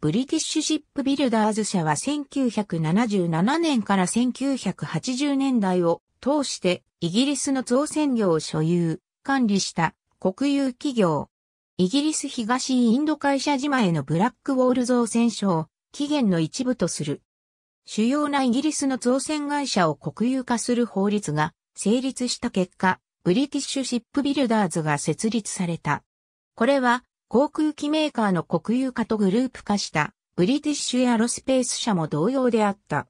ブリティッシュシップビルダーズ社は1977年から1980年代を通してイギリスの造船業を所有、管理した国有企業。イギリス東インド会社島へのブラックウォール造船所を期限の一部とする。主要なイギリスの造船会社を国有化する法律が成立した結果、ブリティッシュシップビルダーズが設立された。これは航空機メーカーの国有化とグループ化したブリティッシュエアロスペース社も同様であった。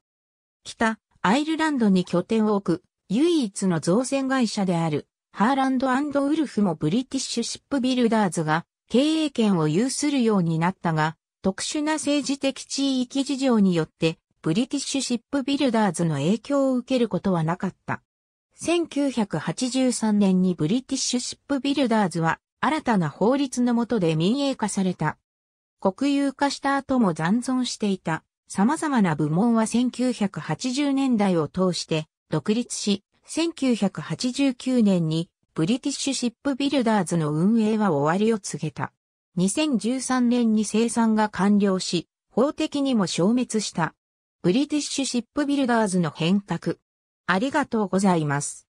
北、アイルランドに拠点を置く唯一の造船会社であるハーランドウルフもブリティッシュシップビルダーズが経営権を有するようになったが、特殊な政治的地域事情によってブリティッシュシップビルダーズの影響を受けることはなかった。1983年にブリティッシュシップビルダーズは新たな法律の下で民営化された。国有化した後も残存していた様々な部門は1980年代を通して独立し、1989年にブリティッシュシップビルダーズの運営は終わりを告げた。2013年に生産が完了し、法的にも消滅した。ブリティッシュシップビルダーズの変革。ありがとうございます。